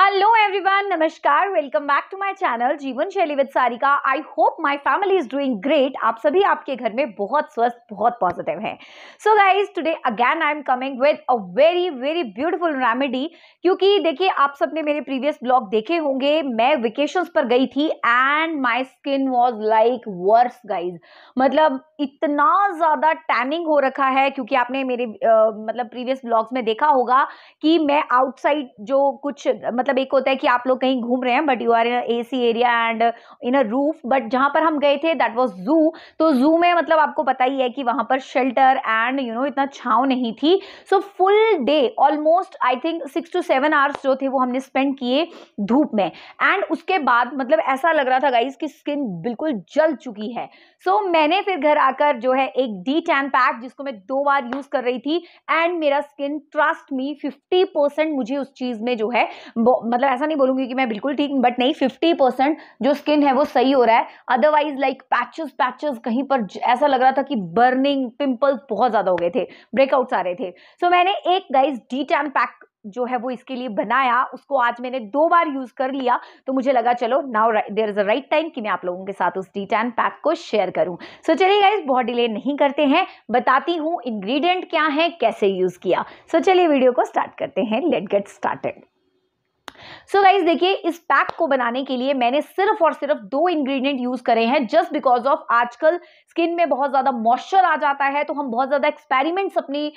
Hello everyone नमस्कार welcome back to my channel Jeevan Shaili with Sarika I hope my family is doing great आप सभी आपके घर में बहुत स्वस्थ बहुत पॉजिटिव हैं so guys today again I am coming with a very very beautiful remedy क्योंकि देखिए आप सबने मेरे प्रीवियस ब्लॉग देखे होंगे मैं वेकेशन पर गई थी and my skin was like worse guys मतलब इतना ज़्यादा टैनिंग हो रखा है क्योंकि आपने मेरे आ, मतलब प्रीवियस ब्लॉग्स में देखा होगा कि मैं आउटसाइड जो कुछ मतलब एक होता है कि आप लोग कहीं घूम रहे हैं but you are in A C area and in a roof but जहां पर हम गए थे दैट वॉज जू तो जू में मतलब आपको पता ही है कि वहां पर शेल्टर एंड यू नो इतना छाव नहीं थी so full day almost I think six to seven hours जो थे वो हमने स्पेंड किए धूप में एंड उसके बाद मतलब ऐसा लग रहा था गाइज की स्किन बिल्कुल जल चुकी है सो so, मैंने फिर घर लगाकर जो है एक डी टैन पैक जिसको मैं दो बार यूज कर रही थी एंड मेरा स्किन ट्रस्ट मी 50 परसेंट मुझे उस चीज में जो है मतलब ऐसा नहीं बोलूंगी कि मैं बिल्कुल ठीक बट नहीं 50 परसेंट जो स्किन है वो सही हो रहा है अदरवाइज लाइक पैचेस पैचेस कहीं पर ऐसा लग रहा था कि बर्निंग पिंपल्स बहुत ज्यादा हो गए थे ब्रेकआउट आ रहे थे सो so, मैंने एक गाइज डी टैन पैक जो है वो इसके लिए बनाया उसको आज मैंने दो बार यूज़ कर लिया तो मुझे लगा चलो now there is a right time कि मैं आप लोगों के साथ उस डी टैन पैक को शेयर करूं सो so, चलिए गाइज बहुत डिले नहीं करते हैं बताती हूँ इंग्रेडिएंट क्या है कैसे यूज़ किया सो so, चलिए वीडियो को स्टार्ट करते हैं let get started so guys देखिए इस पैक को बनाने के लिए मैंने सिर्फ और सिर्फ दो इंग्रेडिएंट यूज करे हैं जस्ट बिकॉज ऑफ आजकल स्किन में बहुत ज्यादा मॉइस्चर आ जाता है तो हम बहुत ज्यादा एक्सपेरिमेंट्स अपनी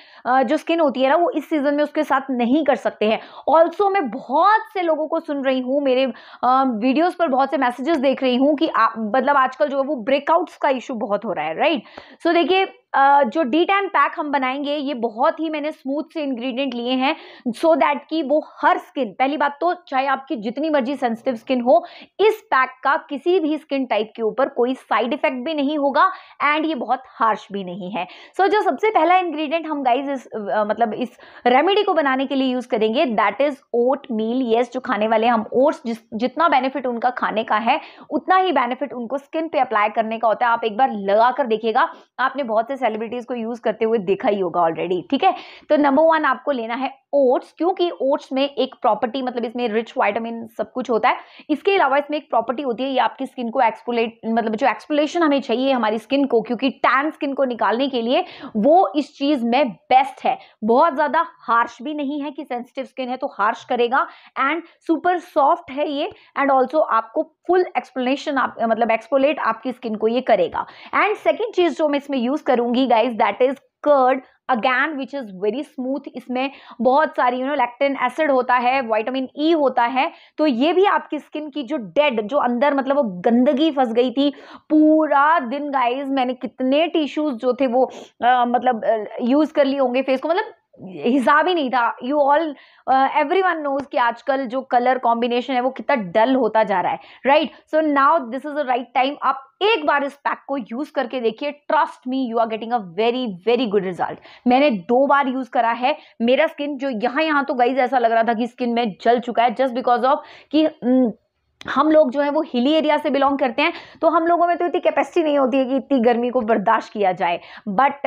जो स्किन होती है ना वो इस सीजन में उसके साथ नहीं कर सकते हैं ऑल्सो मैं बहुत से लोगों को सुन रही हूँ मेरे वीडियोज पर बहुत से मैसेजेस देख रही हूँ कि मतलब आजकल जो है वो ब्रेकआउट्स का इशू बहुत हो रहा है राइट सो देखिए जो डी टैन पैक हम बनाएंगे ये बहुत ही मैंने स्मूथ से इंग्रेडिएंट लिए हैं सो दैट कि वो हर स्किन पहली बात तो चाहे आपकी जितनी मर्जी सेंसिटिव स्किन हो इस पैक का किसी भी स्किन टाइप के ऊपर कोई साइड इफेक्ट भी नहीं होगा एंड ये बहुत हार्श भी नहीं है सो so, जो सबसे पहला इंग्रेडिएंट हम गाइज इस मतलब इस रेमेडी को बनाने के लिए यूज़ करेंगे that is oatmeal yes जो खाने वाले हम ओट्स जितना बेनिफिट उनका खाने का है उतना ही बेनिफिट उनको स्किन पे अप्लाई करने का होता है आप एक बार लगा कर देखिएगा आपने बहुत से सेलिब्रिटीज को यूज करते हुए देखा ही होगा ऑलरेडी ठीक है तो नंबर वन आपको लेना है ओट्स क्योंकि ओट्स में एक प्रॉपर्टी मतलब इसमें रिच वाइटामिन सब कुछ होता है इसके अलावा इसमें एक प्रॉपर्टी होती है ये आपकी स्किन को एक्सपोलेट मतलब जो एक्सपोलेशन हमें चाहिए हमारी स्किन को क्योंकि टैन स्किन को निकालने के लिए वो इस चीज में बेस्ट है बहुत ज्यादा हार्श भी नहीं है कि सेंसिटिव स्किन है तो हार्श करेगा एंड सुपर सॉफ्ट है ये एंड ऑल्सो आपको फुल एक्सप्लेनेशन आप मतलब एक्सपोलेट आपकी स्किन को ये करेगा एंड सेकेंड चीज जो मैं इसमें यूज करूंगी guys that is curd again which is very smooth इसमें बहुत सारी यू नो लैक्टिन एसिड होता है वाइटामिन ई e होता है तो ये भी आपकी स्किन की जो डेड जो अंदर मतलब वो गंदगी फंस गई थी पूरा दिन गाइज मैंने कितने टिश्यूज जो थे वो आ, मतलब यूज़ कर लिए होंगे फेस को मतलब हिसाब ही नहीं था you all every one knows कि आजकल जो कलर कॉम्बिनेशन है वो कितना डल होता जा रहा है right so now this is a right time आप एक बार इस पैक को यूज करके देखिए trust me you are getting a very very good result मैंने दो बार यूज करा है मेरा स्किन जो यहां यहां तो गाइज ऐसा लग रहा था कि स्किन में जल चुका है जस्ट बिकॉज ऑफ कि mm, हम लोग जो है वो हिली एरिया से बिलोंग करते हैं तो हम लोगों में तो इतनी कैपेसिटी नहीं होती है कि इतनी गर्मी को बर्दाश्त किया जाए बट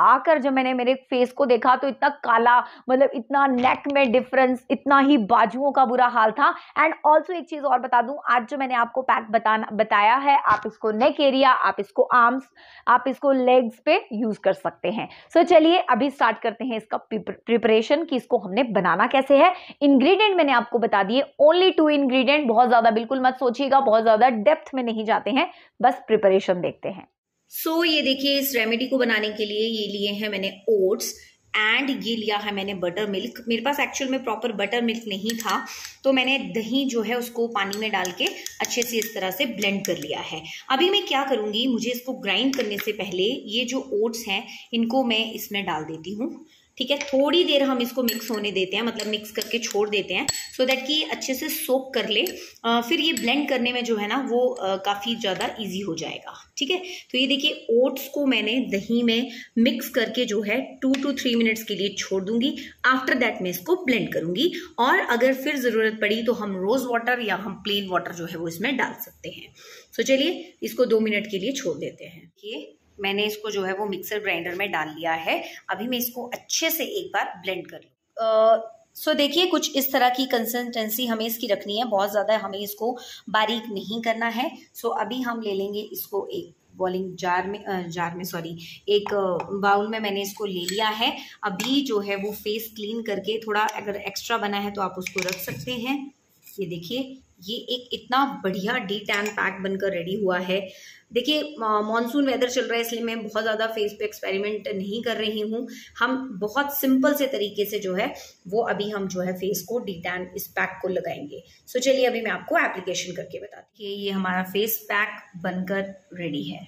आकर जब मैंने मेरे फेस को देखा तो इतना काला मतलब इतना नेक में डिफरेंस इतना ही बाजुओं का बुरा हाल था एंड ऑल्सो एक चीज़ और बता दूं आज जो मैंने आपको पैक बताना बताया है आप इसको नेक एरिया आप इसको आर्म्स आप इसको लेग्स पे यूज़ कर सकते हैं सो so, चलिए अभी स्टार्ट करते हैं इसका प्रिपरेशन कि इसको हमने बनाना कैसे है इन्ग्रीडियंट मैंने आपको बता दिए ओनली टू इन्ग्रीडियंट बहुत ज़्यादा बिल्कुल मत सोचिएगा बहुत ज़्यादा डेप्थ में नहीं जाते हैं बस प्रिपरेशन देखते हैं सो so, ये देखिए इस रेमेडी को बनाने के लिए ये लिए हैं मैंने ओट्स एंड ये लिया है मैंने बटर मिल्क मेरे पास एक्चुअल में प्रॉपर बटर मिल्क नहीं था तो मैंने दही जो है उसको पानी में डाल के अच्छे से इस तरह से ब्लेंड कर लिया है अभी मैं क्या करूंगी मुझे इसको ग्राइंड करने से पहले ये जो ओट्स हैं इनको मैं इसमें डाल देती हूँ ठीक है थोड़ी देर हम इसको मिक्स होने देते हैं मतलब मिक्स करके छोड़ देते हैं सो so दैट कि अच्छे से सोक कर ले आ, फिर ये ब्लेंड करने में जो है ना वो काफ़ी ज़्यादा इजी हो जाएगा ठीक है तो ये देखिए ओट्स को मैंने दही में मिक्स करके जो है टू टू थ्री मिनट्स के लिए छोड़ दूंगी आफ्टर दैट मैं इसको ब्लेंड करूंगी और अगर फिर ज़रूरत पड़ी तो हम रोज़ वाटर या हम प्लेन वाटर जो है वो इसमें डाल सकते हैं सो so चलिए इसको दो मिनट के लिए छोड़ देते हैं ये मैंने इसको जो है वो मिक्सर ग्राइंडर में डाल लिया है अभी मैं इसको अच्छे से एक बार ब्लेंड कर लूँ सो so, देखिए कुछ इस तरह की कंसिस्टेंसी हमें इसकी रखनी है बहुत ज़्यादा हमें इसको बारीक नहीं करना है सो so, अभी हम ले लेंगे इसको एक बॉलिंग जार में जार में सॉरी एक बाउल में मैंने इसको ले लिया है अभी जो है वो फेस क्लीन करके थोड़ा अगर एक्स्ट्रा बना है तो आप उसको रख सकते हैं ये देखिए ये एक इतना बढ़िया डी टैन पैक बनकर रेडी हुआ है देखिए मॉनसून वेदर चल रहा है इसलिए मैं बहुत ज़्यादा फेस पे एक्सपेरिमेंट नहीं कर रही हूँ हम बहुत सिंपल से तरीके से जो है वो अभी हम जो है फेस को डी टैन इस पैक को लगाएंगे सो चलिए अभी मैं आपको एप्लीकेशन करके बताती हूँ ये हमारा फेस पैक बनकर रेडी है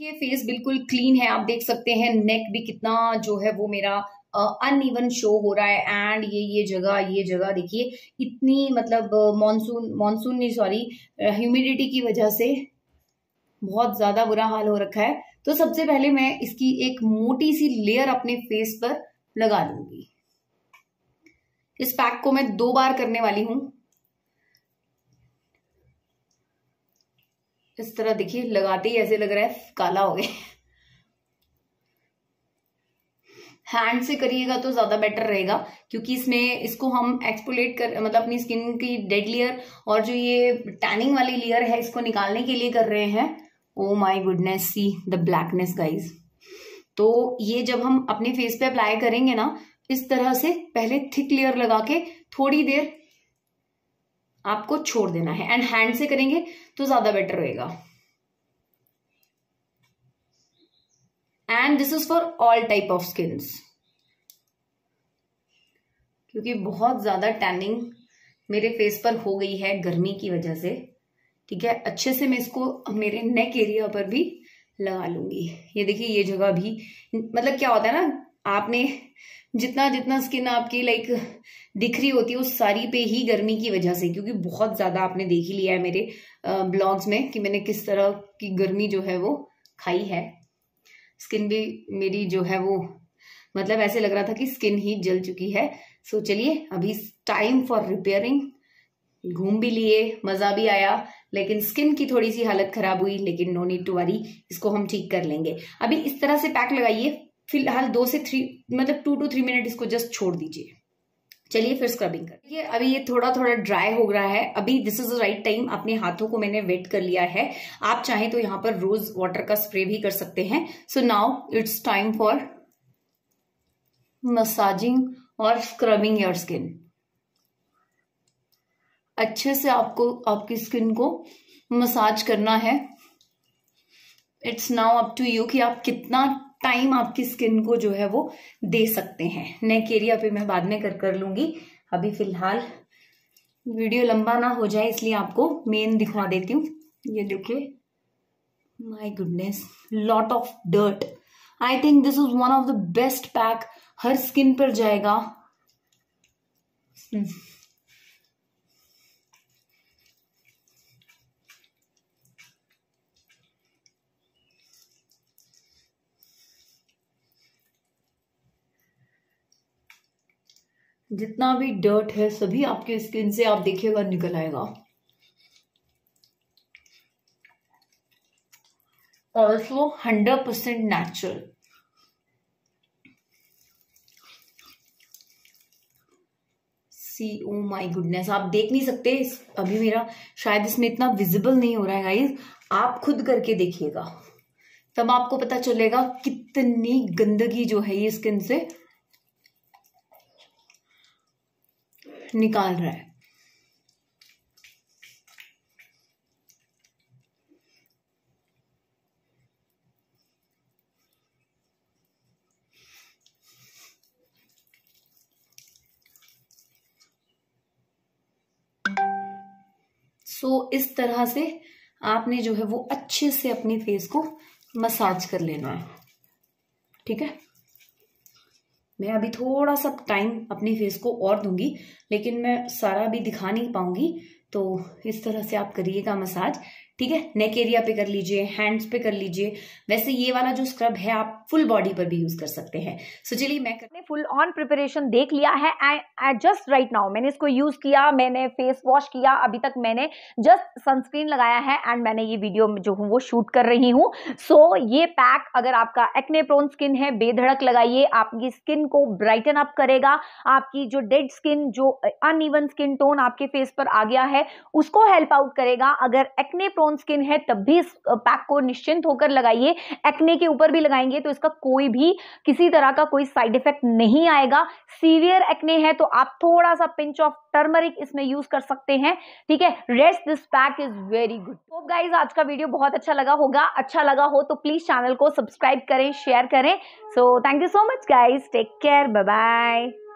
ये फेस बिल्कुल क्लीन है आप देख सकते हैं नेक भी कितना जो है वो मेरा अनइवन uh, शो हो रहा है एंड ये ये जगह ये जगह देखिए इतनी मतलब मॉनसून मॉनसून नहीं सॉरी ह्यूमिडिटी की वजह से बहुत ज़्यादा बुरा हाल हो रखा है तो सबसे पहले मैं इसकी एक मोटी सी लेयर अपने फेस पर लगा दूंगी इस पैक को मैं दो बार करने वाली हूं इस तरह देखिए लगाते ही ऐसे लग रहा है काला हो गया हैंड से करिएगा तो ज़्यादा बेटर रहेगा क्योंकि इसमें इसको हम एक्सपोलेट कर मतलब अपनी स्किन की डेड लेयर और जो ये टैनिंग वाली लेयर है इसको निकालने के लिए कर रहे हैं oh my goodness see the blackness guys तो ये जब हम अपने फेस पे अप्लाई करेंगे ना इस तरह से पहले थिक लेयर लगा के थोड़ी देर आपको छोड़ देना है एंड हैंड से करेंगे तो ज़्यादा बेटर रहेगा and this is for all type of skins क्योंकि बहुत ज़्यादा टैनिंग मेरे फेस पर हो गई है गर्मी की वजह से ठीक है अच्छे से मैं इसको मेरे नेक एरिया पर भी लगा लूंगी ये देखिए ये जगह भी मतलब क्या होता है ना आपने जितना जितना स्किन आपकी लाइक दिख रही होती है उस सारी पे ही गर्मी की वजह से क्योंकि बहुत ज़्यादा आपने देख ही लिया है मेरे ब्लॉग्स में कि मैंने किस तरह की गर्मी जो है वो खाई है स्किन भी मेरी जो है वो मतलब ऐसे लग रहा था कि स्किन ही जल चुकी है सो so, चलिए अभी टाइम फॉर रिपेयरिंग घूम भी लिए मजा भी आया लेकिन स्किन की थोड़ी सी हालत खराब हुई लेकिन नो नीड टू वरी इसको हम ठीक कर लेंगे अभी इस तरह से पैक लगाइए फिलहाल दो से थ्री मतलब टू टू थ्री मिनट इसको जस्ट छोड़ दीजिए चलिए फिर स्क्रबिंग कर ये अभी ये थोड़ा थोड़ा ड्राई हो रहा है अभी this is the right time अपने हाथों को मैंने वेट कर लिया है आप चाहें तो यहाँ पर रोज वाटर का स्प्रे भी कर सकते हैं so now it's time for massaging और स्क्रबिंग योर स्किन अच्छे से आपको आपकी स्किन को मसाज करना है it's now up to you कि आप कितना टाइम आपकी स्किन को जो है वो दे सकते हैं नेक एरिया पे मैं बाद में कर कर लूंगी अभी फिलहाल वीडियो लंबा ना हो जाए इसलिए आपको मेन दिखा देती हूँ ये देखिए my goodness lot of dirt I think this is one of the best pack हर स्किन पर जाएगा hmm. जितना भी डर्ट है सभी आपके स्किन से आप देखिएगा निकल आएगा also hundred percent natural see oh my goodness आप देख नहीं सकते अभी मेरा शायद इसमें इतना विजिबल नहीं हो रहा है गाइज आप खुद करके देखिएगा तब आपको पता चलेगा कितनी गंदगी जो है ये स्किन से निकाल रहा है सो so, इस तरह से आपने जो है वो अच्छे से अपनी फेस को मसाज कर लेना है हाँ। ठीक है मैं अभी थोड़ा सा टाइम अपने फेस को और दूंगी लेकिन मैं सारा अभी दिखा नहीं पाऊंगी तो इस तरह से आप करिएगा मसाज ठीक है नेक एरिया पे कर लीजिए हैंड्स पे कर लीजिए वैसे ये वाला जो स्क्रब है आप फुल बॉडी पर भी यूज कर सकते हैं सो चलिए मैं करने फुल ऑन प्रिपरेशन देख लिया है आई जस्ट राइट नाउ मैंने इसको यूज किया मैंने फेस वॉश किया अभी तक मैंने जस्ट सनस्क्रीन लगाया है एंड मैंने ये वीडियो जो हूँ वो शूट कर रही हूँ सो so, ये पैक अगर आपका एक्ने प्रोन स्किन है बेधड़क लगाइए आपकी स्किन को ब्राइटन अप करेगा आपकी जो डेड स्किन जो अन स्किन टोन आपके फेस पर आ गया है उसको हेल्प आउट करेगा अगर एक्ने प्रोन स्किन है तब भी इस पैक को निश्चिंत होकर लगाइए एक्ने के ऊपर भी लगाएंगे तो इसका कोई भी किसी तरह का कोई साइड इफेक्ट नहीं आएगा सीवियर एक्ने है तो आप थोड़ा सा पिंच ऑफ टर्मरिक इसमें यूज कर सकते हैं ठीक है rest this pack is very good hope guys आज का वीडियो बहुत अच्छा लगा होगा अच्छा लगा हो तो प्लीज चैनल को सब्सक्राइब करें शेयर करें so thank you so much guys take care bye bye